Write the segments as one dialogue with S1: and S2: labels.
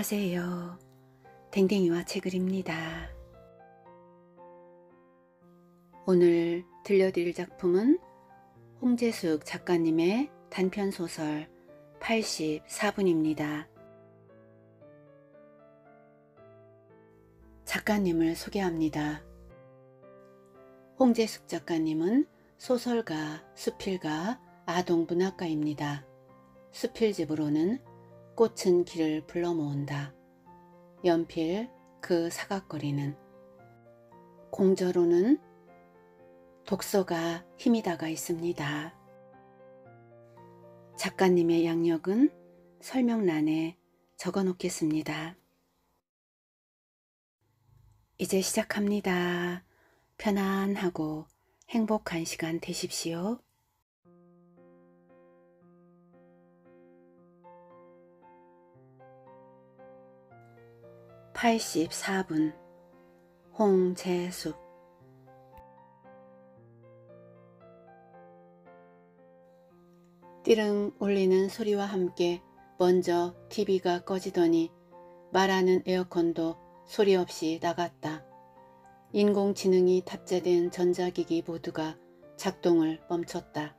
S1: 안녕하세요. 댕댕이와 책을입니다. 오늘 들려드릴 작품은 홍재숙 작가님의 단편 소설 84분입니다. 작가님을 소개합니다. 홍재숙 작가님은 소설가, 수필가, 아동문학가입니다. 수필집으로는 꽃은 길을 불러 모은다. 연필 그 사각거리는 공저로는 독서가 힘이 다가 있습니다. 작가님의 양력은 설명란에 적어 놓겠습니다. 이제 시작합니다. 편안하고 행복한 시간 되십시오. 84분 홍재숙 띠릉 울리는 소리와 함께 먼저 TV가 꺼지더니 말하는 에어컨도 소리 없이 나갔다. 인공지능이 탑재된 전자기기 모두가 작동을 멈췄다.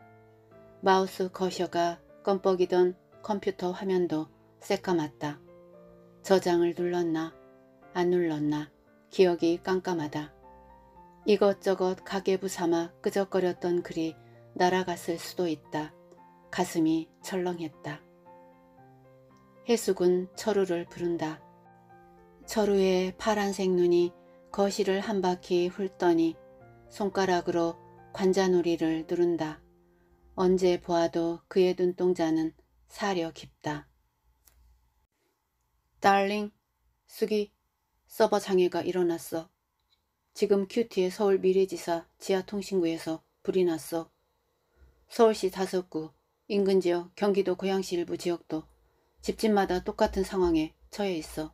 S1: 마우스 거셔가 껌뻑이던 컴퓨터 화면도 새까맣다. 저장을 눌렀나 안 눌렀나 기억이 깜깜하다. 이것저것 가계부 삼아 끄적거렸던 글이 날아갔을 수도 있다. 가슴이 철렁했다. 해숙은 철우를 부른다. 철우의 파란색 눈이 거실을 한 바퀴 훑더니 손가락으로 관자놀이를 누른다. 언제 보아도 그의 눈동자는 사려 깊다. 달링, 숙이 서버 장애가 일어났어. 지금 큐티의 서울 미래지사 지하통신구에서 불이 났어. 서울시 다섯구, 인근 지역, 경기도 고양시 일부 지역도 집집마다 똑같은 상황에 처해 있어.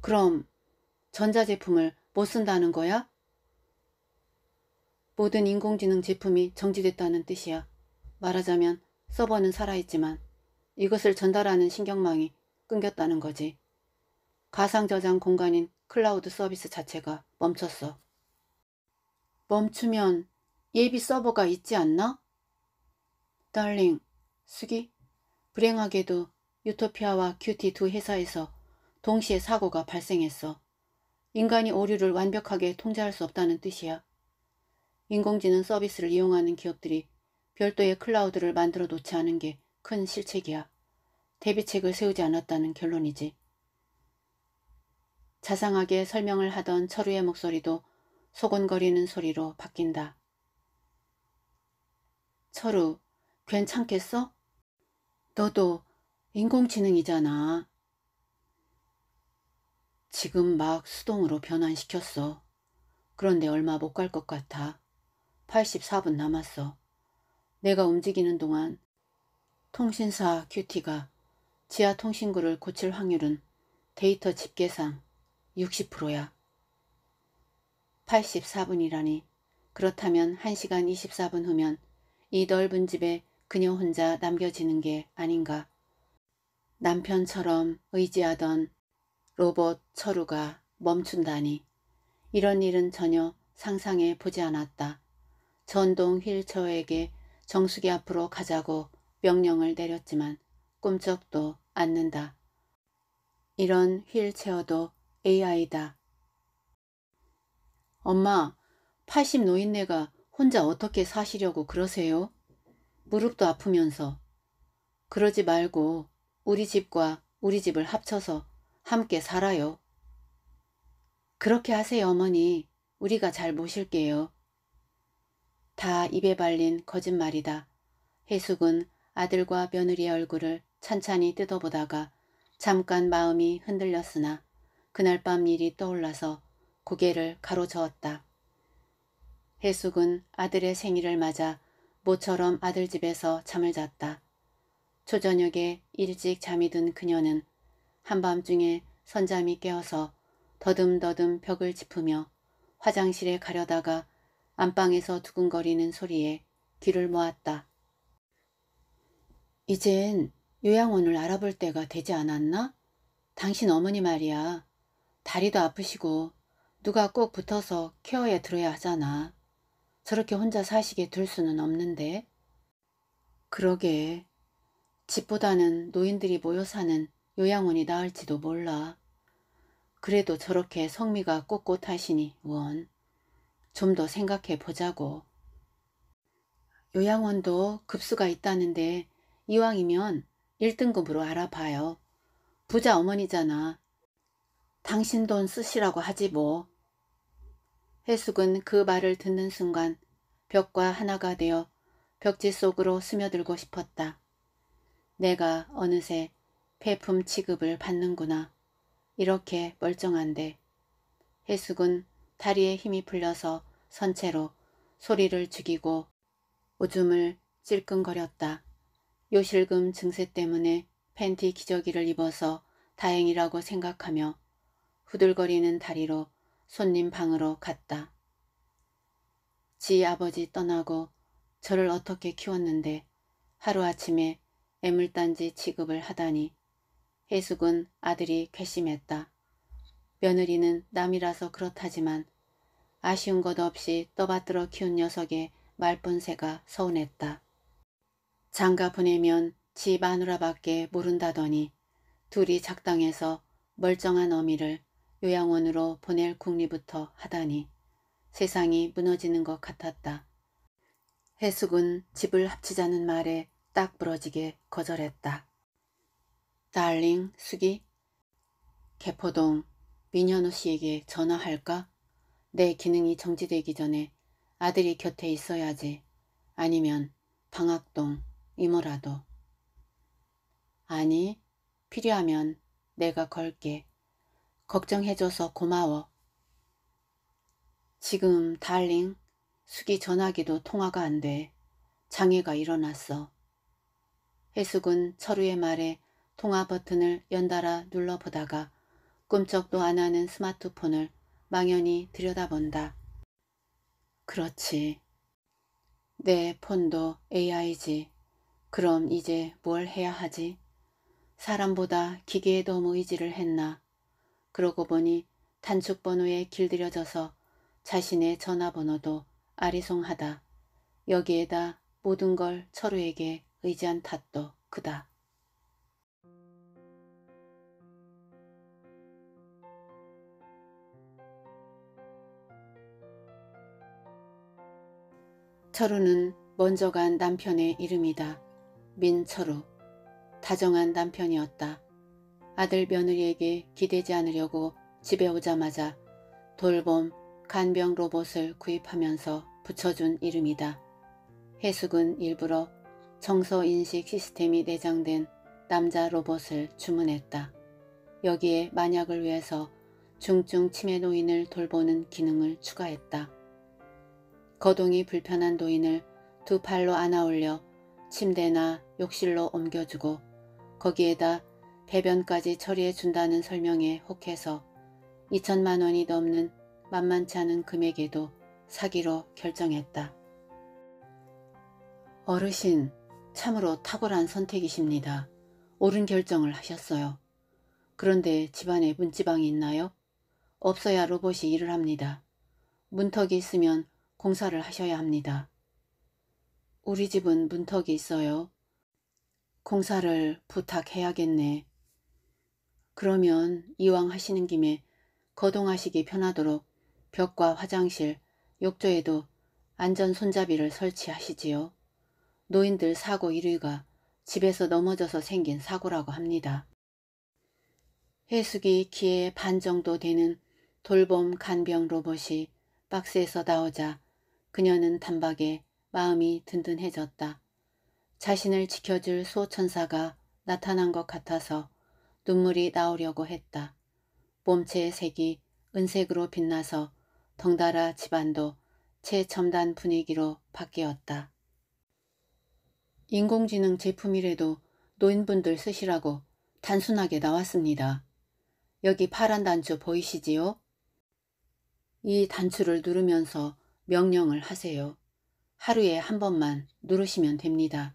S1: 그럼 전자제품을 못 쓴다는 거야? 모든 인공지능 제품이 정지됐다는 뜻이야. 말하자면 서버는 살아있지만 이것을 전달하는 신경망이 끊겼다는 거지. 가상 저장 공간인 클라우드 서비스 자체가 멈췄어. 멈추면 예비 서버가 있지 않나? 달링, 수기, 불행하게도 유토피아와 큐티 두 회사에서 동시에 사고가 발생했어. 인간이 오류를 완벽하게 통제할 수 없다는 뜻이야. 인공지능 서비스를 이용하는 기업들이 별도의 클라우드를 만들어 놓지 않은 게 큰 실책이야. 대비책을 세우지 않았다는 결론이지. 자상하게 설명을 하던 철우의 목소리도 소곤거리는 소리로 바뀐다. 철우, 괜찮겠어? 너도 인공지능이잖아. 지금 막 수동으로 변환시켰어. 그런데 얼마 못 갈 것 같아. 84분 남았어. 내가 움직이는 동안 통신사 큐티가 지하통신구를 고칠 확률은 데이터 집계상 60%야. 84분이라니. 그렇다면 1시간 24분 후면 이 넓은 집에 그녀 혼자 남겨지는 게 아닌가. 남편처럼 의지하던 로봇 철우가 멈춘다니. 이런 일은 전혀 상상해 보지 않았다. 전동 휠처에게 정수기 앞으로 가자고 명령을 내렸지만 꿈쩍도 않는다. 이런 휠체어도 AI다. 엄마, 80 노인네가 혼자 어떻게 사시려고 그러세요? 무릎도 아프면서. 그러지 말고 우리 집과 우리 집을 합쳐서 함께 살아요. 그렇게 하세요, 어머니. 우리가 잘 모실게요. 다 입에 발린 거짓말이다. 혜숙은 아들과 며느리의 얼굴을 찬찬히 뜯어보다가 잠깐 마음이 흔들렸으나 그날 밤 일이 떠올라서 고개를 가로저었다. 해숙은 아들의 생일을 맞아 모처럼 아들 집에서 잠을 잤다. 초저녁에 일찍 잠이 든 그녀는 한밤중에 선잠이 깨어서 더듬더듬 벽을 짚으며 화장실에 가려다가 안방에서 두근거리는 소리에 귀를 모았다. 이젠 요양원을 알아볼 때가 되지 않았나? 당신 어머니 말이야. 다리도 아프시고 누가 꼭 붙어서 케어에 들어야 하잖아. 저렇게 혼자 사시게 둘 수는 없는데. 그러게. 집보다는 노인들이 모여 사는 요양원이 나을지도 몰라. 그래도 저렇게 성미가 꼿꼿하시니 원. 좀 더 생각해 보자고. 요양원도 급수가 있다는데 이왕이면 1등급으로 알아봐요. 부자 어머니잖아. 당신 돈 쓰시라고 하지 뭐. 해숙은 그 말을 듣는 순간 벽과 하나가 되어 벽지 속으로 스며들고 싶었다. 내가 어느새 폐품 취급을 받는구나. 이렇게 멀쩡한데. 해숙은 다리에 힘이 풀려서 선체로 소리를 죽이고 오줌을 찔끔거렸다 요실금 증세 때문에 팬티 기저귀를 입어서 다행이라고 생각하며 후들거리는 다리로 손님 방으로 갔다. 지 아버지 떠나고 저를 어떻게 키웠는데 하루아침에 애물단지 취급을 하다니 혜숙은 아들이 괘씸했다. 며느리는 남이라서 그렇다지만 아쉬운 것 없이 떠받들어 키운 녀석의 말뿐새가 서운했다. 장가 보내면 지 마누라밖에 모른다더니 둘이 작당해서 멀쩡한 어미를 요양원으로 보낼 국리부터 하다니 세상이 무너지는 것 같았다. 해숙은 집을 합치자는 말에 딱 부러지게 거절했다. 달링, 숙이, 개포동, 민현우 씨에게 전화할까? 내 기능이 정지되기 전에 아들이 곁에 있어야지. 아니면 방학동, 이모라도. 아니, 필요하면 내가 걸게. 걱정해줘서 고마워. 지금 달링 수기 전화기도 통화가 안 돼. 장애가 일어났어. 혜숙은 철우의 말에 통화 버튼을 연달아 눌러보다가 꿈쩍도 안 하는 스마트폰을 망연히 들여다본다. 그렇지. 내 폰도 AI지. 그럼 이제 뭘 해야 하지? 사람보다 기계에 너무 의지를 했나? 그러고 보니 단축번호에 길들여져서 자신의 전화번호도 아리송하다. 여기에다 모든 걸 철우에게 의지한 탓도 크다. 철우는 먼저 간 남편의 이름이다. 민철우. 다정한 남편이었다. 아들 며느리에게 기대지 않으려고 집에 오자마자 돌봄, 간병 로봇을 구입하면서 붙여준 이름이다. 해숙은 일부러 정서인식 시스템이 내장된 남자 로봇을 주문했다. 여기에 만약을 위해서 중증 치매 노인을 돌보는 기능을 추가했다. 거동이 불편한 노인을 두 팔로 안아 올려 침대나 욕실로 옮겨주고 거기에다 배변까지 처리해 준다는 설명에 혹해서 2천만 원이 넘는 만만치 않은 금액에도 사기로 결정했다. 어르신, 참으로 탁월한 선택이십니다. 옳은 결정을 하셨어요. 그런데 집안에 문지방이 있나요? 없어야 로봇이 일을 합니다. 문턱이 있으면 공사를 하셔야 합니다. 우리 집은 문턱이 있어요. 공사를 부탁해야겠네. 그러면 이왕 하시는 김에 거동하시기 편하도록 벽과 화장실, 욕조에도 안전 손잡이를 설치하시지요. 노인들 사고 1위가 집에서 넘어져서 생긴 사고라고 합니다. 해수기 키의 반 정도 되는 돌봄 간병 로봇이 박스에서 나오자 그녀는 단박에 마음이 든든해졌다. 자신을 지켜줄 수호천사가 나타난 것 같아서 눈물이 나오려고 했다. 몸체의 색이 은색으로 빛나서 덩달아 집안도 최첨단 분위기로 바뀌었다. 인공지능 제품이라도 노인분들 쓰시라고 단순하게 나왔습니다. 여기 파란 단추 보이시지요? 이 단추를 누르면서 명령을 하세요. 하루에 한 번만 누르시면 됩니다.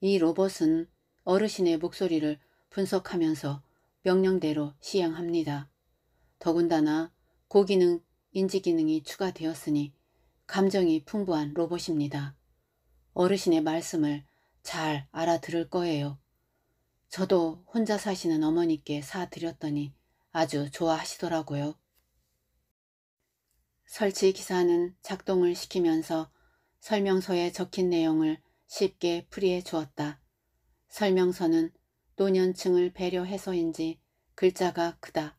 S1: 이 로봇은 어르신의 목소리를 분석하면서 명령대로 시행합니다. 더군다나 고기능, 인지기능이 추가되었으니 감정이 풍부한 로봇입니다. 어르신의 말씀을 잘 알아들을 거예요. 저도 혼자 사시는 어머니께 사드렸더니 아주 좋아하시더라고요. 설치 기사는 작동을 시키면서 설명서에 적힌 내용을 쉽게 풀이해 주었다. 설명서는 노년층을 배려해서인지 글자가 크다.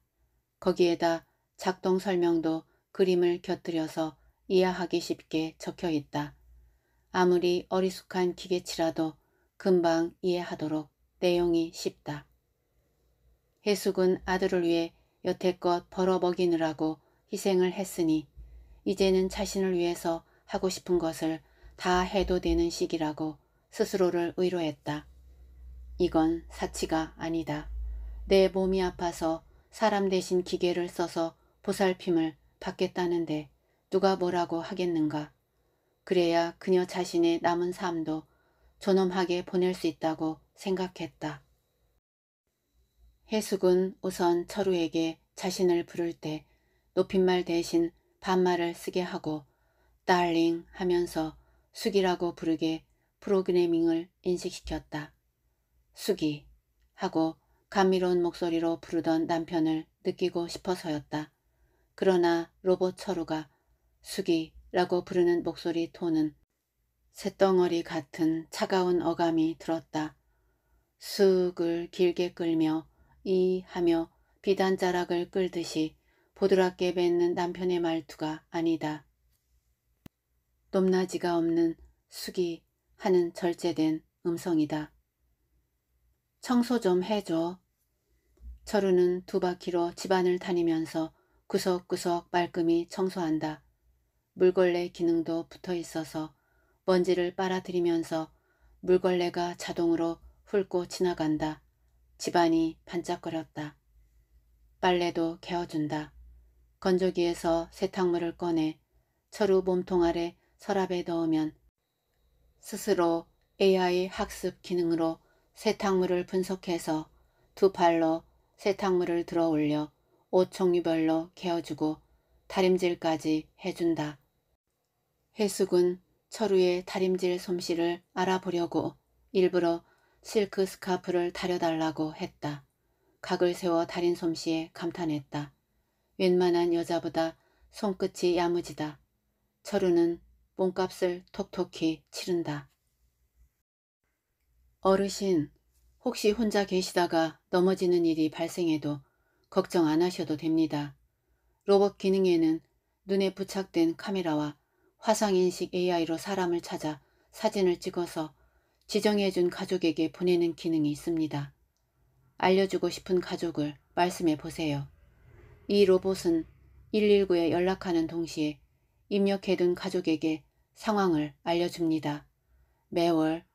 S1: 거기에다 작동 설명도 그림을 곁들여서 이해하기 쉽게 적혀 있다. 아무리 어리숙한 기계치라도 금방 이해하도록 내용이 쉽다. 해숙은 아들을 위해 여태껏 벌어먹이느라고 희생을 했으니 이제는 자신을 위해서 하고 싶은 것을 다 해도 되는 시기라고 스스로를 위로했다 이건 사치가 아니다. 내 몸이 아파서 사람 대신 기계를 써서 보살핌을 받겠다는데 누가 뭐라고 하겠는가. 그래야 그녀 자신의 남은 삶도 존엄하게 보낼 수 있다고 생각했다. 해숙은 우선 철우에게 자신을 부를 때 높임말 대신 반말을 쓰게 하고 딸링 하면서 숙이라고 부르게 프로그래밍을 인식시켰다. 숙이 하고 감미로운 목소리로 부르던 남편을 느끼고 싶어서였다. 그러나 로봇 철우가 숙이라고 부르는 목소리 톤은 새덩어리 같은 차가운 어감이 들었다. 쑥을 길게 끌며 이 하며 비단자락을 끌듯이 보드랍게 뱉는 남편의 말투가 아니다. 높낮이가 없는 숙이 하는 절제된 음성이다. 청소 좀 해줘. 철우는 두 바퀴로 집안을 다니면서 구석구석 말끔히 청소한다. 물걸레 기능도 붙어 있어서 먼지를 빨아들이면서 물걸레가 자동으로 훑고 지나간다. 집안이 반짝거렸다. 빨래도 개어준다. 건조기에서 세탁물을 꺼내 철우 몸통 아래 서랍에 넣으면 스스로 AI 학습 기능으로 세탁물을 분석해서 두팔로 세탁물을 들어 올려 옷 종류별로 개어주고 다림질까지 해준다. 해숙은 철우의 다림질 솜씨를 알아보려고 일부러 실크 스카프를 다려달라고 했다. 각을 세워 다린 솜씨에 감탄했다. 웬만한 여자보다 손끝이 야무지다. 철우는 몸값을 톡톡히 치른다. 어르신, 혹시 혼자 계시다가 넘어지는 일이 발생해도 걱정 안 하셔도 됩니다. 로봇 기능에는 눈에 부착된 카메라와 화상인식 AI로 사람을 찾아 사진을 찍어서 지정해준 가족에게 보내는 기능이 있습니다. 알려주고 싶은 가족을 말씀해 보세요. 이 로봇은 119에 연락하는 동시에 입력해둔 가족에게 상황을 알려줍니다. 매월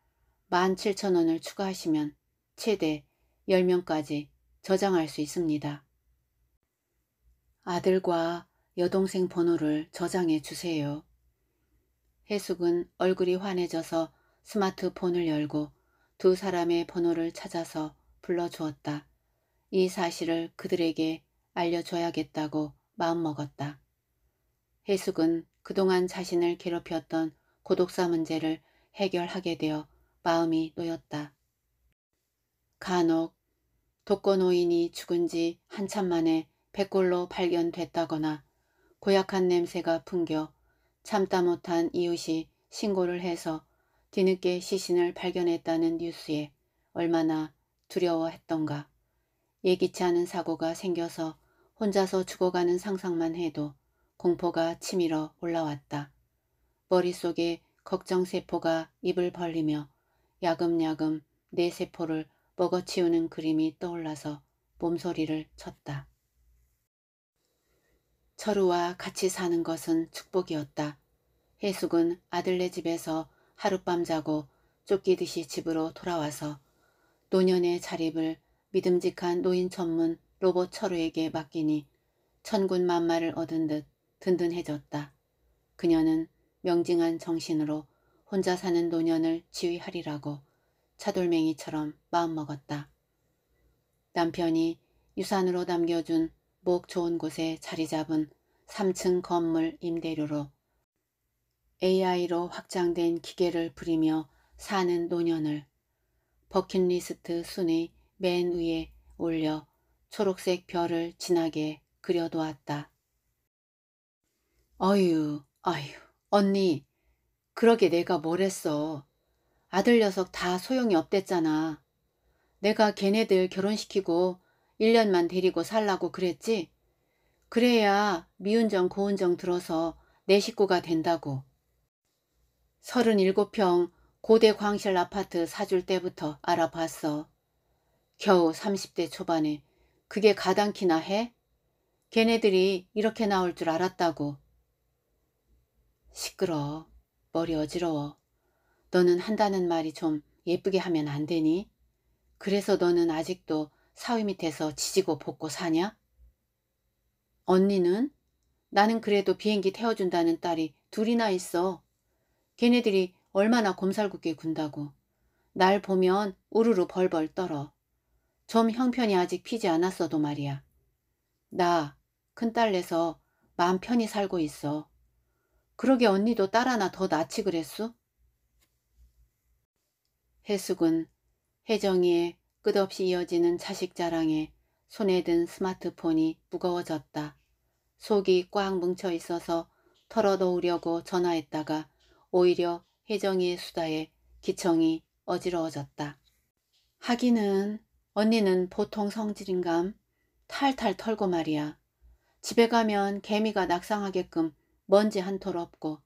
S1: 17,000원을 추가하시면 최대 10명까지 저장할 수 있습니다. 아들과 여동생 번호를 저장해 주세요. 해숙은 얼굴이 환해져서 스마트폰을 열고 두 사람의 번호를 찾아서 불러주었다. 이 사실을 그들에게 알려줘야겠다고 마음먹었다. 해숙은 그동안 자신을 괴롭혔던 고독사 문제를 해결하게 되어 마음이 놓였다. 간혹 독거노인이 죽은 지 한참 만에 백골로 발견됐다거나 고약한 냄새가 풍겨 참다 못한 이웃이 신고를 해서 뒤늦게 시신을 발견했다는 뉴스에 얼마나 두려워했던가. 예기치 않은 사고가 생겨서 혼자서 죽어가는 상상만 해도 공포가 치밀어 올라왔다. 머릿속에 걱정세포가 입을 벌리며 야금야금 내 세포를 먹어치우는 그림이 떠올라서 몸소리를 쳤다. 철우와 같이 사는 것은 축복이었다. 해숙은 아들네 집에서 하룻밤 자고 쫓기듯이 집으로 돌아와서 노년의 자립을 믿음직한 노인 전문 로봇 철우에게 맡기니 천군 만마를 얻은 듯 든든해졌다. 그녀는 명징한 정신으로 혼자 사는 노년을 지휘하리라고 차돌맹이처럼 마음먹었다. 남편이 유산으로 남겨준 목 좋은 곳에 자리 잡은 3층 건물 임대료로 AI로 확장된 기계를 부리며 사는 노년을 버킷리스트 순위 맨 위에 올려 초록색 별을 진하게 그려두었다 어휴, 어휴, 언니, 그러게 내가 뭘 했어. 아들 녀석 다 소용이 없댔잖아. 내가 걔네들 결혼시키고 1년만 데리고 살라고 그랬지? 그래야 미운정 고운정 들어서 내 식구가 된다고. 37평 고대 광실 아파트 사줄 때부터 알아봤어. 겨우 30대 초반에 그게 가당키나 해? 걔네들이 이렇게 나올 줄 알았다고. 시끄러. 머리 어지러워. 너는 한다는 말이 좀 예쁘게 하면 안 되니? 그래서 너는 아직도 사위 밑에서 지지고 볶고 사냐? 언니는? 나는 그래도 비행기 태워준다는 딸이 둘이나 있어. 걔네들이 얼마나 곰살궂게 군다고. 날 보면 우르르 벌벌 떨어. 좀 형편이 아직 피지 않았어도 말이야. 나 큰딸내서 마음 편히 살고 있어. 그러게 언니도 딸 하나 더 낳지 그랬수? 혜숙은 혜정이의 끝없이 이어지는 자식 자랑에 손에 든 스마트폰이 무거워졌다. 속이 꽉 뭉쳐 있어서 털어놓으려고 전화했다가 오히려 혜정이의 수다에 기청이 어지러워졌다. 하기는 언니는 보통 성질인감 탈탈 털고 말이야. 집에 가면 개미가 낙상하게끔 먼지 한 톨 없고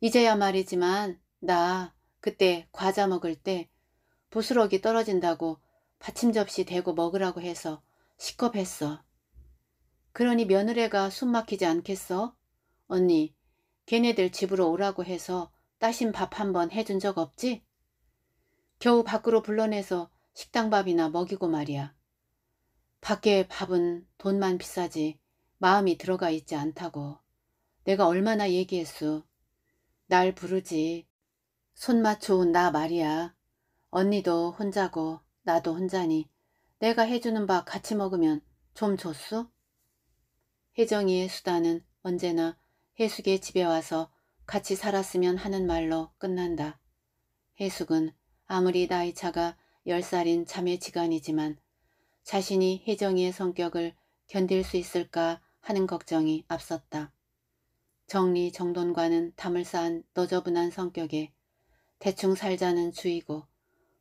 S1: 이제야 말이지만 나 그때 과자 먹을 때 부스러기 떨어진다고 받침 접시 대고 먹으라고 해서 시겁했어. 그러니 며느리가 숨 막히지 않겠어? 언니, 걔네들 집으로 오라고 해서 따신 밥 한 번 해준 적 없지? 겨우 밖으로 불러내서 식당 밥이나 먹이고 말이야. 밖에 밥은 돈만 비싸지 마음이 들어가 있지 않다고. 내가 얼마나 얘기했수. 날 부르지. 손 맞춰온 나 말이야. 언니도 혼자고 나도 혼자니 내가 해주는 밥 같이 먹으면 좀 줬수? 혜정이의 수다는 언제나 혜숙의 집에 와서 같이 살았으면 하는 말로 끝난다. 혜숙은 아무리 나이 차가 열살인 자매 지간이지만 자신이 혜정이의 성격을 견딜 수 있을까 하는 걱정이 앞섰다. 정리 정돈과는 담을 쌓은 너저분한 성격에 대충 살자는 주이고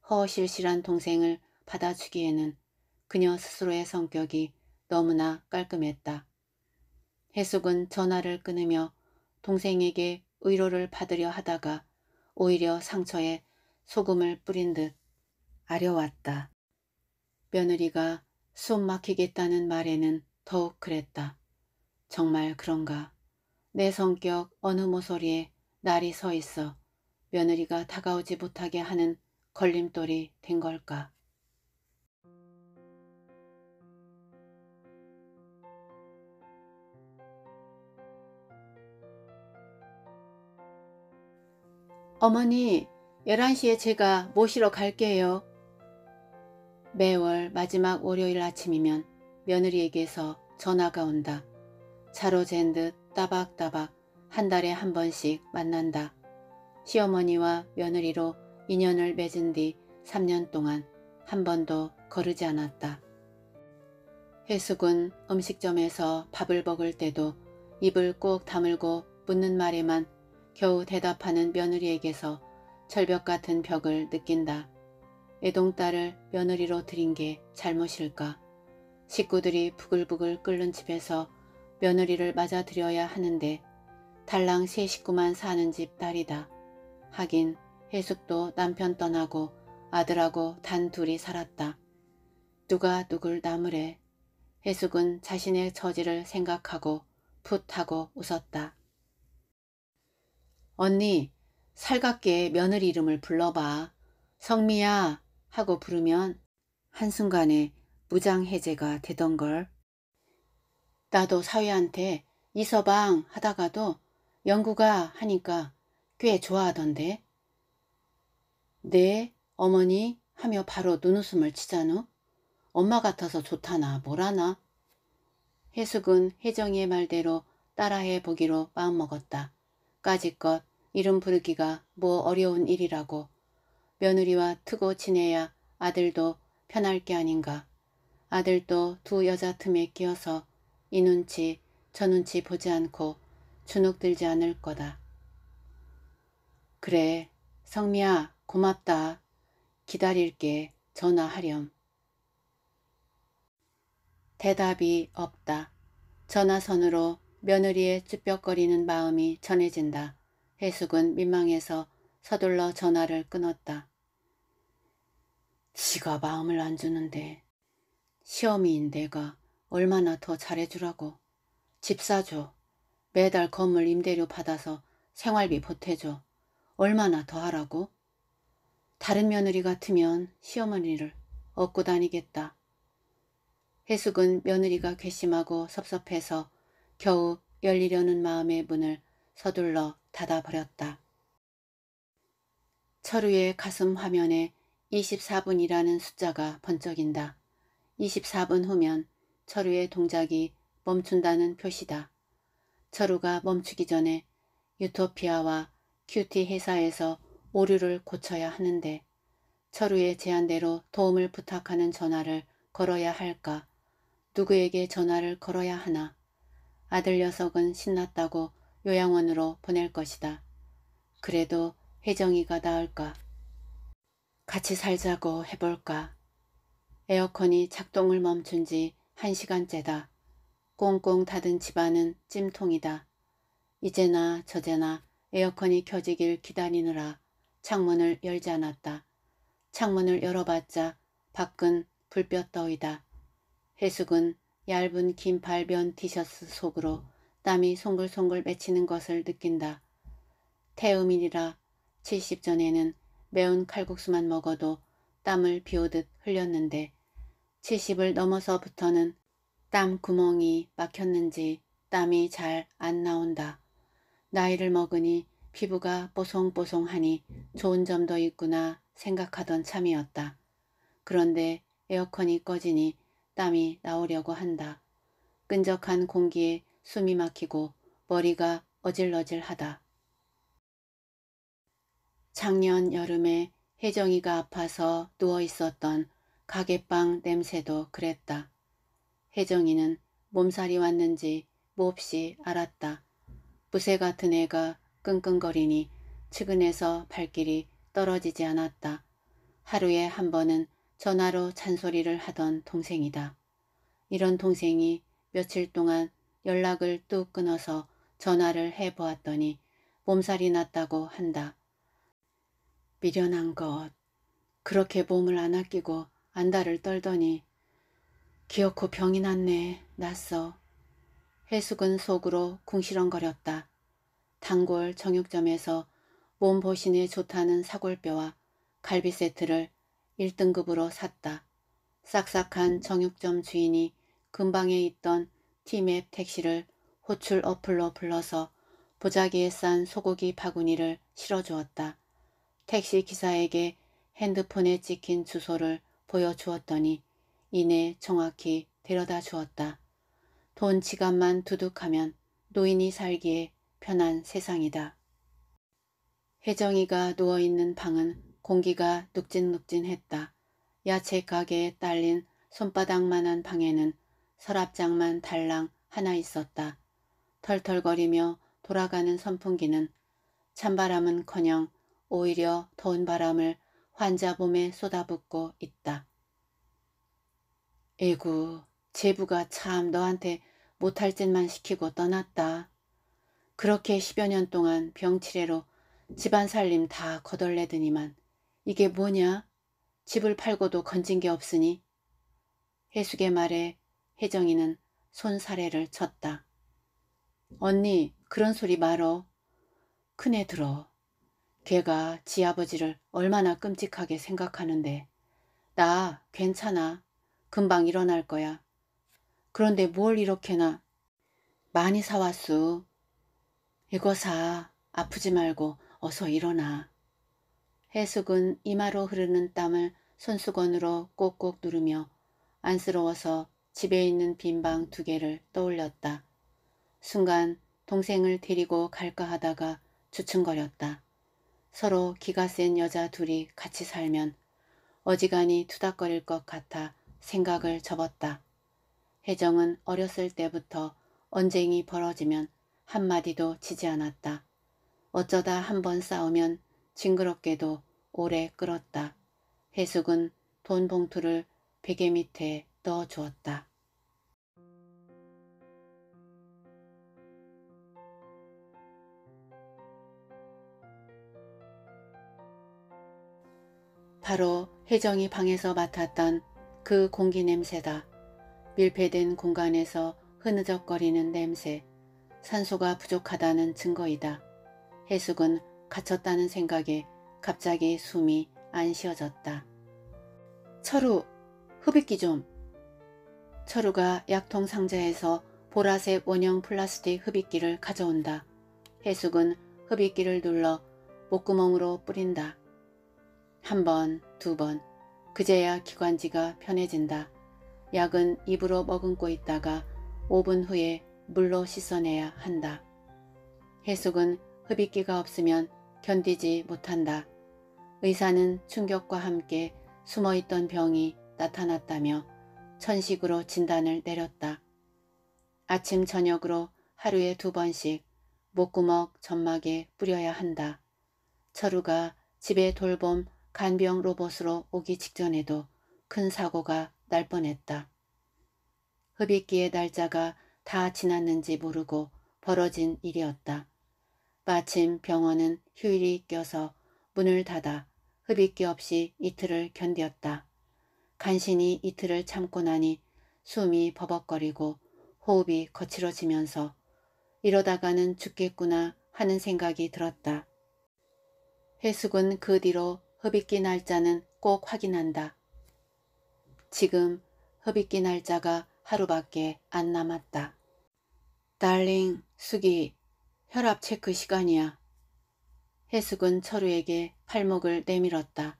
S1: 허실실한 동생을 받아주기에는 그녀 스스로의 성격이 너무나 깔끔했다. 해숙은 전화를 끊으며 동생에게 의로를 받으려 하다가 오히려 상처에 소금을 뿌린 듯 아려왔다. 며느리가 숨 막히겠다는 말에는 더욱 그랬다. 정말 그런가. 내 성격 어느 모서리에 날이 서 있어 며느리가 다가오지 못하게 하는 걸림돌이 된 걸까. 어머니, 11시에 제가 모시러 갈게요. 매월 마지막 월요일 아침이면 며느리에게서 전화가 온다. 차로 잰듯 따박따박 한 달에 한 번씩 만난다. 시어머니와 며느리로 인연을 맺은 뒤 3년 동안 한 번도 거르지 않았다. 혜숙은 음식점에서 밥을 먹을 때도 입을 꼭 다물고 묻는 말에만 겨우 대답하는 며느리에게서 철벽 같은 벽을 느낀다. 애동딸을 며느리로 들인 게 잘못일까? 식구들이 부글부글 끓는 집에서 며느리를 맞아들여야 하는데 달랑 세 식구만 사는 집 딸이다. 하긴 해숙도 남편 떠나고 아들하고 단 둘이 살았다. 누가 누굴 나무래. 해숙은 자신의 처지를 생각하고 풋하고 웃었다. 언니, 살갑게 며느리 이름을 불러봐. 성미야 하고 부르면 한순간에 무장해제가 되던걸. 나도 사위한테 이 서방 하다가도 연구가 하니까 꽤 좋아하던데. 네, 어머니 하며 바로 눈웃음을 치잔 후 엄마 같아서 좋다나 뭐라나. 혜숙은 혜정이의 말대로 따라해 보기로 마음먹었다. 까짓것 이름 부르기가 뭐 어려운 일이라고. 며느리와 트고 지내야 아들도 편할 게 아닌가. 아들도 두 여자 틈에 끼어서 이 눈치 저 눈치 보지 않고 주눅 들지 않을 거다. 그래 성미야 고맙다. 기다릴게 전화하렴. 대답이 없다. 전화선으로 며느리의 쭈뼛거리는 마음이 전해진다. 해숙은 민망해서 서둘러 전화를 끊었다. 지가 마음을 안 주는데 시어미인 내가 얼마나 더 잘해주라고. 집 사줘. 매달 건물 임대료 받아서 생활비 보태줘. 얼마나 더 하라고? 다른 며느리 같으면 시어머니를 얻고 다니겠다. 해숙은 며느리가 괘씸하고 섭섭해서 겨우 열리려는 마음의 문을 서둘러 닫아버렸다. 철우의 가슴 화면에 24분이라는 숫자가 번쩍인다. 24분 후면 철우의 동작이 멈춘다는 표시다. 철우가 멈추기 전에 유토피아와 큐티 회사에서 오류를 고쳐야 하는데 철우의 제안대로 도움을 부탁하는 전화를 걸어야 할까? 누구에게 전화를 걸어야 하나? 아들 녀석은 신났다고 요양원으로 보낼 것이다. 그래도 혜정이가 나을까? 같이 살자고 해볼까? 에어컨이 작동을 멈춘 지한 시간째다. 꽁꽁 닫은 집안은 찜통이다. 이제나 저제나 에어컨이 켜지길 기다리느라 창문을 열지 않았다. 창문을 열어봤자 밖은 불볕 더위다. 해숙은 얇은 긴 발변 티셔츠 속으로 땀이 송글송글 맺히는 것을 느낀다. 태음인이라 70 전에는 매운 칼국수만 먹어도 땀을 비오듯 흘렸는데 70을 넘어서부터는 땀 구멍이 막혔는지 땀이 잘 안 나온다. 나이를 먹으니 피부가 뽀송뽀송하니 좋은 점도 있구나 생각하던 참이었다. 그런데 에어컨이 꺼지니 땀이 나오려고 한다. 끈적한 공기에 숨이 막히고 머리가 어질러질하다. 작년 여름에 혜정이가 아파서 누워 있었던 가게빵 냄새도 그랬다. 혜정이는 몸살이 왔는지 몹시 알았다. 부세 같은 애가 끙끙거리니 측은에서 발길이 떨어지지 않았다. 하루에 한 번은 전화로 잔소리를 하던 동생이다. 이런 동생이 며칠 동안 연락을 뚝 끊어서 전화를 해보았더니 몸살이 났다고 한다. 미련한 것. 그렇게 몸을 안 아끼고 안달을 떨더니 기어코 병이 났네. 났어. 해숙은 속으로 궁시렁거렸다. 단골 정육점에서 몸보신에 좋다는 사골뼈와 갈비 세트를 1등급으로 샀다. 싹싹한 정육점 주인이 근방에 있던 티맵 택시를 호출 어플로 불러서 보자기에 싼 소고기 바구니를 실어주었다. 택시 기사에게 핸드폰에 찍힌 주소를 보여주었더니 이내 정확히 데려다 주었다. 돈 지갑만 두둑하면 노인이 살기에 편한 세상이다. 혜정이가 누워있는 방은 공기가 눅진눅진했다. 야채 가게에 딸린 손바닥만한 방에는 서랍장만 달랑 하나 있었다. 털털거리며 돌아가는 선풍기는 찬바람은커녕 오히려 더운 바람을 환자 몸에 쏟아붓고 있다. 에구, 제부가 참 너한테 못할 짓만 시키고 떠났다. 그렇게 십여년 동안 병치레로 집안 살림 다 거덜내더니만 이게 뭐냐? 집을 팔고도 건진 게 없으니? 혜숙의 말에 혜정이는 손사래를 쳤다. 언니 그런 소리 말어. 큰애 들어. 걔가 지 아버지를 얼마나 끔찍하게 생각하는데 나 괜찮아. 금방 일어날 거야. 그런데 뭘 이렇게나 많이 사왔수. 이거 사. 아프지 말고 어서 일어나. 해숙은 이마로 흐르는 땀을 손수건으로 꼭꼭 누르며 안쓰러워서 집에 있는 빈방 두 개를 떠올렸다. 순간 동생을 데리고 갈까 하다가 주춤거렸다. 서로 기가 센 여자 둘이 같이 살면 어지간히 투닥거릴 것 같아 생각을 접었다. 혜정은 어렸을 때부터 언쟁이 벌어지면 한마디도 치지 않았다. 어쩌다 한번 싸우면 징그럽게도 오래 끌었다. 해숙은 돈 봉투를 베개 밑에 넣어주었다. 바로 혜정이 방에서 맡았던 그 공기 냄새다. 밀폐된 공간에서 흐느적거리는 냄새, 산소가 부족하다는 증거이다. 해숙은 갇혔다는 생각에 갑자기 숨이 안 쉬어졌다. 철우, 흡입기 좀. 철우가 약통 상자에서 보라색 원형 플라스틱 흡입기를 가져온다. 해숙은 흡입기를 눌러 목구멍으로 뿌린다. 한 번, 두 번. 그제야 기관지가 편해진다. 약은 입으로 머금고 있다가 5분 후에 물로 씻어내야 한다. 해숙은 흡입기가 없으면 견디지 못한다. 의사는 충격과 함께 숨어있던 병이 나타났다며 천식으로 진단을 내렸다. 아침 저녁으로 하루에 두 번씩 목구멍 점막에 뿌려야 한다. 철우가 집에 돌봄 간병 로봇으로 오기 직전에도 큰 사고가 날 뻔했다. 흡입기의 날짜가 다 지났는지 모르고 벌어진 일이었다. 마침 병원은 휴일이 껴서 문을 닫아 흡입기 없이 이틀을 견뎠다. 간신히 이틀을 참고 나니 숨이 버벅거리고 호흡이 거칠어지면서 이러다가는 죽겠구나 하는 생각이 들었다. 해숙은 그 뒤로 흡입기 날짜는 꼭 확인한다. 지금 흡입기 날짜가 하루밖에 안 남았다. 달링, 수기, 혈압 체크 시간이야. 해숙은 철우에게 팔목을 내밀었다.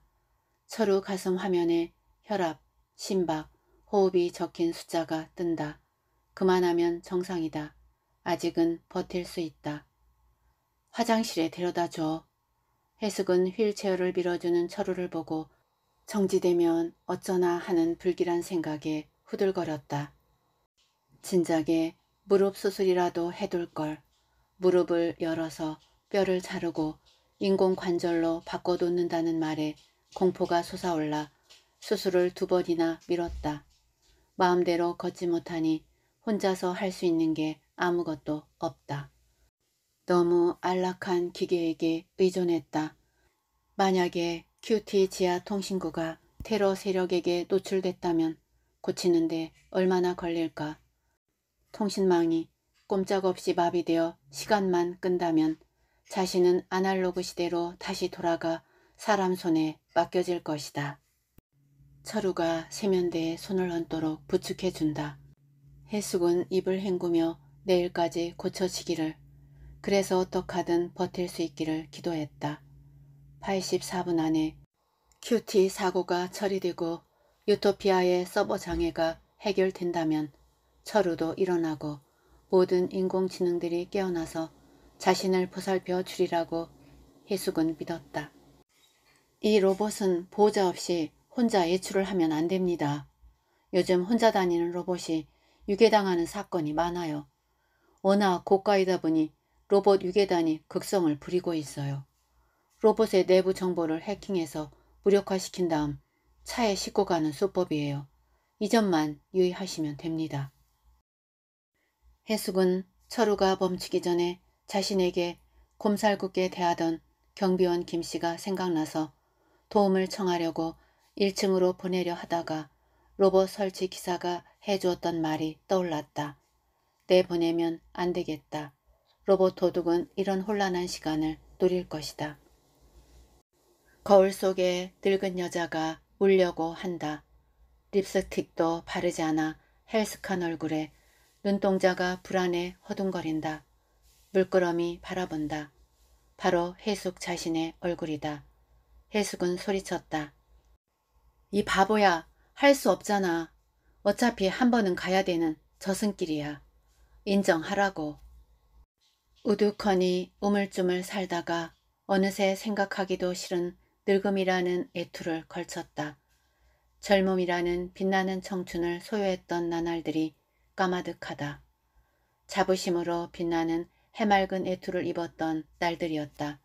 S1: 철우 가슴 화면에 혈압, 심박, 호흡이 적힌 숫자가 뜬다. 그만하면 정상이다. 아직은 버틸 수 있다. 화장실에 데려다 줘. 해숙은 휠체어를 밀어주는 철우를 보고 정지되면 어쩌나 하는 불길한 생각에 후들거렸다. 진작에 무릎 수술이라도 해둘 걸. 무릎을 열어서 뼈를 자르고 인공 관절로 바꿔놓는다는 말에 공포가 솟아올라 수술을 두 번이나 미뤘다. 마음대로 걷지 못하니 혼자서 할 수 있는 게 아무것도 없다. 너무 안락한 기계에게 의존했다. 만약에 QT 지하 통신구가 테러 세력에게 노출됐다면 고치는데 얼마나 걸릴까. 통신망이 꼼짝없이 마비되어 시간만 끈다면 자신은 아날로그 시대로 다시 돌아가 사람 손에 맡겨질 것이다. 철우가 세면대에 손을 얹도록 부축해준다. 해숙은 입을 헹구며 내일까지 고쳐지기를 그래서 어떡하든 버틸 수 있기를 기도했다. 84분 안에 QT 사고가 처리되고 유토피아의 서버 장애가 해결된다면 철우도 일어나고 모든 인공지능들이 깨어나서 자신을 보살펴 주리라고 희숙은 믿었다. 이 로봇은 보호자 없이 혼자 외출을 하면 안 됩니다. 요즘 혼자 다니는 로봇이 유괴당하는 사건이 많아요. 워낙 고가이다 보니 로봇 유괴단이 극성을 부리고 있어요. 로봇의 내부 정보를 해킹해서 무력화시킨 다음 차에 싣고 가는 수법이에요. 이 점만 유의하시면 됩니다. 해숙은 철우가 범치기 전에 자신에게 곰살궂게 대하던 경비원 김씨가 생각나서 도움을 청하려고 1층으로 보내려 하다가 로봇 설치 기사가 해주었던 말이 떠올랐다. 내보내면 안 되겠다. 로봇 도둑은 이런 혼란한 시간을 누릴 것이다. 거울 속에 늙은 여자가 울려고 한다. 립스틱도 바르지 않아 헬스한 얼굴에 눈동자가 불안해 허둥거린다. 물끄러미 바라본다. 바로 해숙 자신의 얼굴이다. 해숙은 소리쳤다. 이 바보야 할 수 없잖아. 어차피 한 번은 가야 되는 저승길이야. 인정하라고. 우두커니 우물쭈물 살다가 어느새 생각하기도 싫은 늙음이라는 애투를 걸쳤다. 젊음이라는 빛나는 청춘을 소유했던 나날들이 까마득하다. 자부심으로 빛나는 해맑은 애투를 입었던 날들이었다.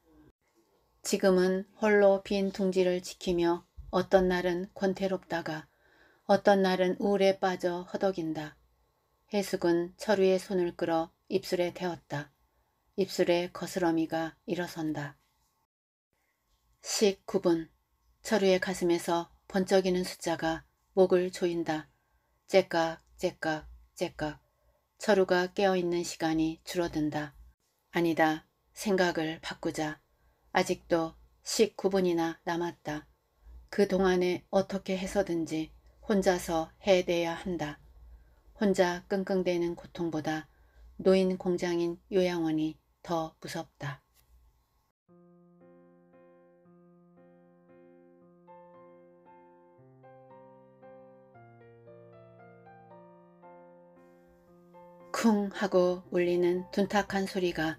S1: 지금은 홀로 빈 둥지를 지키며 어떤 날은 권태롭다가 어떤 날은 우울에 빠져 허덕인다. 해숙은 철위의 손을 끌어 입술에 대었다. 입술에 거스러미가 일어선다. 식9분 철우의 가슴에서 번쩍이는 숫자가 목을 조인다. 째깍 째깍 째깍 철우가 깨어있는 시간이 줄어든다. 아니다. 생각을 바꾸자. 아직도 19분이나 남았다. 그 동안에 어떻게 해서든지 혼자서 해내야 한다. 혼자 끙끙대는 고통보다 노인 공장인 요양원이 더 무섭다. 쿵 하고 울리는 둔탁한 소리가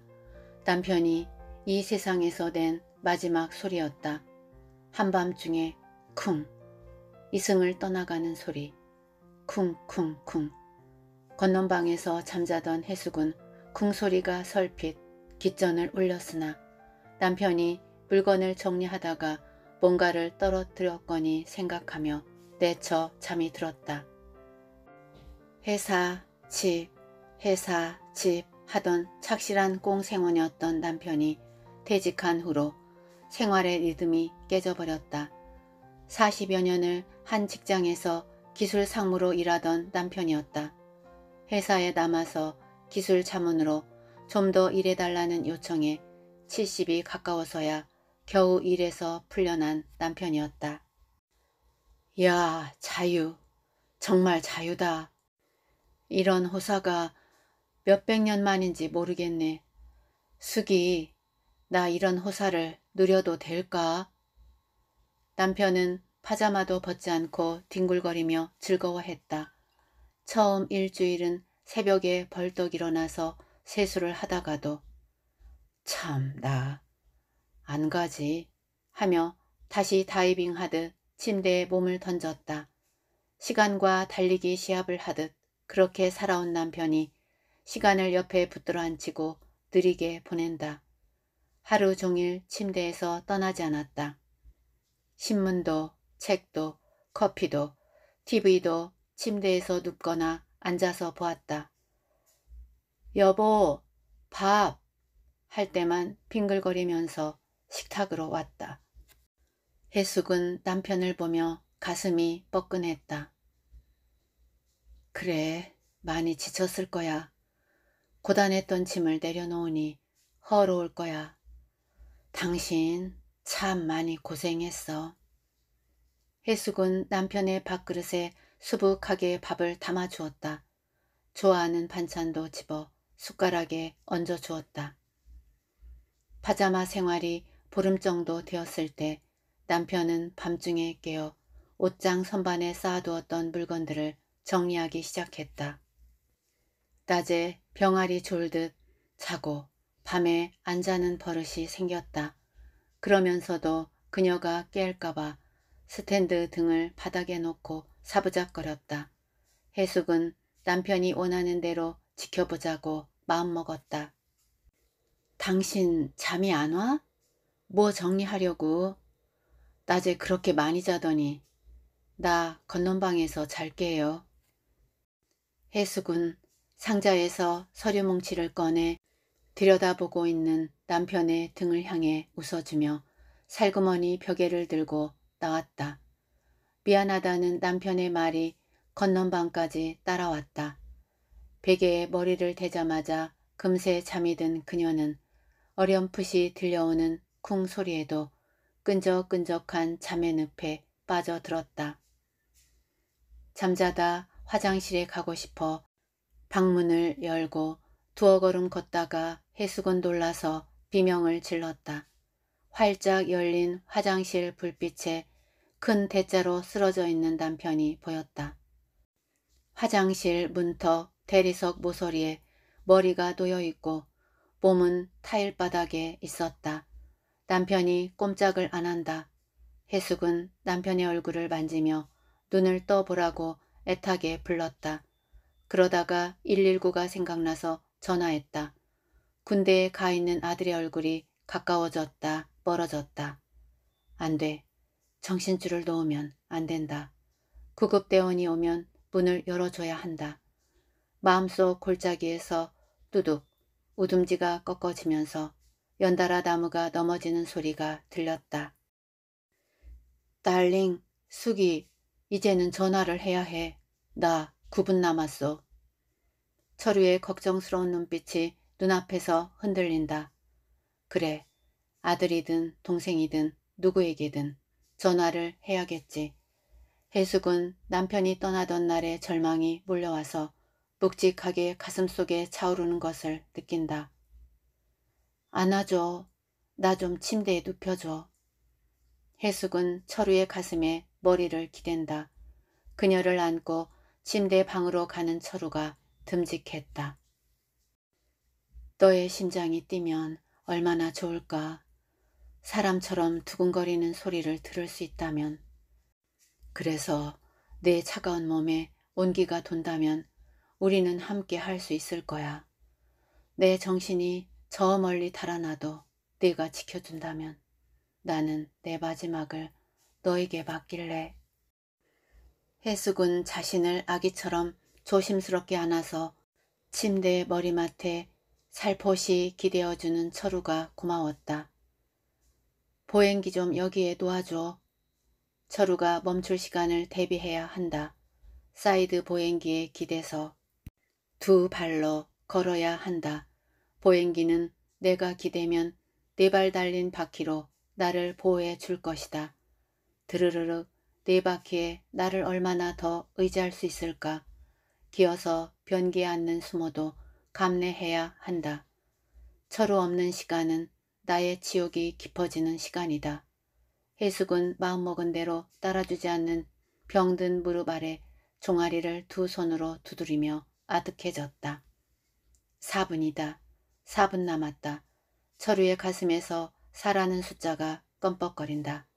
S1: 남편이 이 세상에서 낸 마지막 소리였다. 한밤중에 쿵 이승을 떠나가는 소리 쿵 쿵 쿵 건넌방에서 잠자던 해숙은 쿵소리가 설핏 뒷전을 올렸으나 남편이 물건을 정리하다가 뭔가를 떨어뜨렸거니 생각하며 내쳐 잠이 들었다. 회사, 집, 회사, 집 하던 착실한 꽁생원이었던 남편이 퇴직한 후로 생활의 리듬이 깨져버렸다. 40여 년을 한 직장에서 기술 상무로 일하던 남편이었다. 회사에 남아서 기술 자문으로 좀더 일해달라는 요청에 70이 가까워서야 겨우 일에서 풀려난 남편이었다. 야 자유 정말 자유다. 이런 호사가 몇백 년 만인지 모르겠네. 숙이 나 이런 호사를 누려도 될까? 남편은 파자마도 벗지 않고 뒹굴거리며 즐거워했다. 처음 일주일은 새벽에 벌떡 일어나서 세수를 하다가도 참 나 안 가지 하며 다시 다이빙 하듯 침대에 몸을 던졌다. 시간과 달리기 시합을 하듯 그렇게 살아온 남편이 시간을 옆에 붙들어 앉히고 느리게 보낸다. 하루 종일 침대에서 떠나지 않았다. 신문도 책도 커피도 TV도 침대에서 눕거나 앉아서 보았다. 여보, 밥! 할 때만 빙글거리면서 식탁으로 왔다. 해숙은 남편을 보며 가슴이 뻐근했다. 그래, 많이 지쳤을 거야. 고단했던 짐을 내려놓으니 허러울 거야. 당신 참 많이 고생했어. 해숙은 남편의 밥그릇에 수북하게 밥을 담아주었다. 좋아하는 반찬도 집어 숟가락에 얹어 주었다. 파자마 생활이 보름 정도 되었을 때 남편은 밤중에 깨어 옷장 선반에 쌓아두었던 물건들을 정리하기 시작했다. 낮에 병아리 졸듯 자고 밤에 안 자는 버릇이 생겼다. 그러면서도 그녀가 깨할까봐 스탠드 등을 바닥에 놓고 사부작거렸다. 해숙은 남편이 원하는 대로 지켜보자고 마음먹었다. 당신 잠이 안 와? 뭐 정리하려고? 낮에 그렇게 많이 자더니 나 건넌방에서 잘게요. 해수군 상자에서 서류 뭉치를 꺼내 들여다보고 있는 남편의 등을 향해 웃어주며 살그머니 벽에를 들고 나왔다. 미안하다는 남편의 말이 건넌방까지 따라왔다. 베개에 머리를 대자마자 금세 잠이 든 그녀는 어렴풋이 들려오는 쿵 소리에도 끈적끈적한 잠의 늪에 빠져들었다. 잠자다 화장실에 가고 싶어 방문을 열고 두어 걸음 걷다가 해수건 돌라서 비명을 질렀다. 활짝 열린 화장실 불빛에 큰 대자로 쓰러져 있는 남편이 보였다. 화장실 문턱 대리석 모서리에 머리가 놓여 있고 몸은 타일 바닥에 있었다. 남편이 꼼짝을 안 한다. 해숙은 남편의 얼굴을 만지며 눈을 떠보라고 애타게 불렀다. 그러다가 119가 생각나서 전화했다. 군대에 가 있는 아들의 얼굴이 가까워졌다. 멀어졌다. 안 돼. 정신줄을 놓으면 안 된다. 구급대원이 오면 문을 열어줘야 한다. 마음속 골짜기에서 뚜둑 우둠지가 꺾어지면서 연달아 나무가 넘어지는 소리가 들렸다. 달링, 숙이, 이제는 전화를 해야 해. 나 9분 남았어. 철우의 걱정스러운 눈빛이 눈앞에서 흔들린다. 그래, 아들이든 동생이든 누구에게든 전화를 해야겠지. 해숙은 남편이 떠나던 날의 절망이 몰려와서 묵직하게 가슴속에 차오르는 것을 느낀다. 안아줘. 나 좀 침대에 눕혀줘. 해숙은 철우의 가슴에 머리를 기댄다. 그녀를 안고 침대 방으로 가는 철우가 듬직했다. 너의 심장이 뛰면 얼마나 좋을까. 사람처럼 두근거리는 소리를 들을 수 있다면. 그래서 내 차가운 몸에 온기가 돈다면 우리는 함께 할 수 있을 거야. 내 정신이 저 멀리 달아나도 네가 지켜준다면 나는 내 마지막을 너에게 맡길래. 해숙은 자신을 아기처럼 조심스럽게 안아서 침대 머리맡에 살포시 기대어주는 철우가 고마웠다. 보행기 좀 여기에 놓아줘. 철우가 멈출 시간을 대비해야 한다. 사이드 보행기에 기대서 두 발로 걸어야 한다. 보행기는 내가 기대면 네 발 달린 바퀴로 나를 보호해 줄 것이다. 드르르르 네 바퀴에 나를 얼마나 더 의지할 수 있을까. 기어서 변기에 앉는 수모도 감내해야 한다. 철우 없는 시간은 나의 지옥이 깊어지는 시간이다. 해숙은 마음먹은 대로 따라주지 않는 병든 무릎 아래 종아리를 두 손으로 두드리며 아득해졌다. 4분이다. 4분 남았다. 철우의 가슴에서 사라는 숫자가 껌뻑거린다.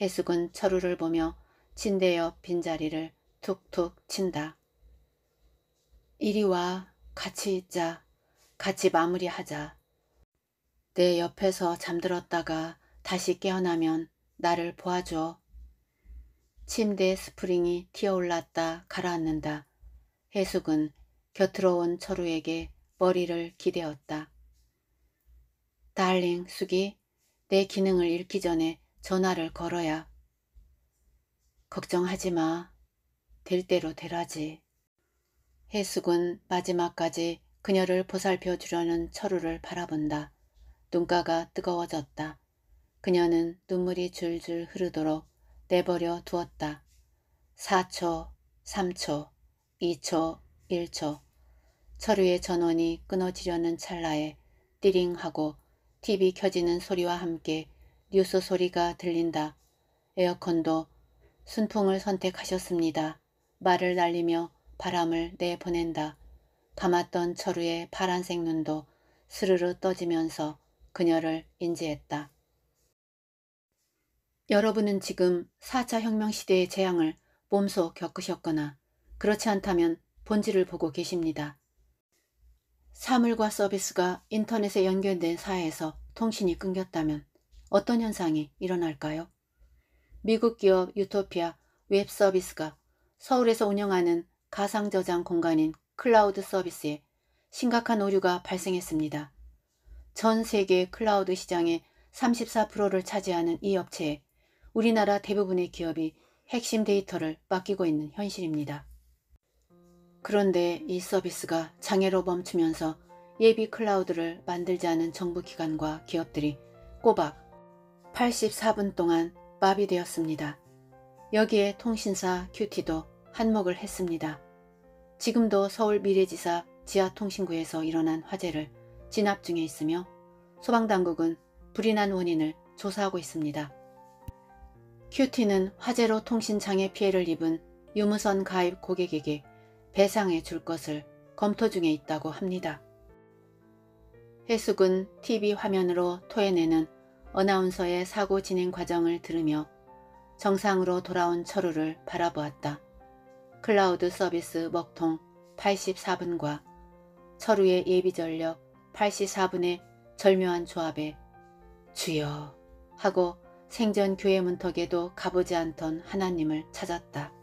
S1: 해숙은 철우를 보며 침대 옆 빈자리를 툭툭 친다. 이리 와. 같이 있자. 같이 마무리하자. 내 옆에서 잠들었다가 다시 깨어나면 나를 보아줘. 침대 스프링이 튀어올랐다 가라앉는다. 해숙은 곁으로 온 철우에게 머리를 기대었다. 달링, 숙이, 내 기능을 잃기 전에 전화를 걸어야. 걱정하지 마. 될 대로 되라지. 해숙은 마지막까지 그녀를 보살펴 주려는 철우를 바라본다. 눈가가 뜨거워졌다. 그녀는 눈물이 줄줄 흐르도록 내버려 두었다. 4초, 3초, 2초, 1초. 철우의 전원이 끊어지려는 찰나에 띠링 하고 TV 켜지는 소리와 함께 뉴스 소리가 들린다. 에어컨도 순풍을 선택하셨습니다. 말을 날리며 바람을 내보낸다. 감았던 철우의 파란색 눈도 스르르 떠지면서 그녀를 인지했다. 여러분은 지금 4차 혁명 시대의 재앙을 몸소 겪으셨거나 그렇지 않다면 본질을 보고 계십니다. 사물과 서비스가 인터넷에 연결된 사회에서 통신이 끊겼다면 어떤 현상이 일어날까요? 미국 기업 유토피아 웹 서비스가 서울에서 운영하는 가상 저장 공간인 클라우드 서비스에 심각한 오류가 발생했습니다. 전 세계 클라우드 시장의 34%를 차지하는 이 업체에 우리나라 대부분의 기업이 핵심 데이터를 맡기고 있는 현실입니다. 그런데 이 서비스가 장애로 멈추면서 예비 클라우드를 만들지 않은 정부 기관과 기업들이 꼬박 84분 동안 밥이 되었습니다. 여기에 통신사 큐티도 한몫을 했습니다. 지금도 서울 미래지사 지하통신구에서 일어난 화재를 진압 중에 있으며 소방당국은 불이 난 원인을 조사하고 있습니다. 큐티는 화재로 통신장애 피해를 입은 유무선 가입 고객에게 배상해 줄 것을 검토 중에 있다고 합니다. 해숙은 TV 화면으로 토해내는 어나운서의 사고 진행 과정을 들으며 정상으로 돌아온 철우를 바라보았다. 클라우드 서비스 먹통 84분과 철우의 예비전력 84분의 절묘한 조합에 주여 하고 생전 교회 문턱에도 가보지 않던 하나님을 찾았다.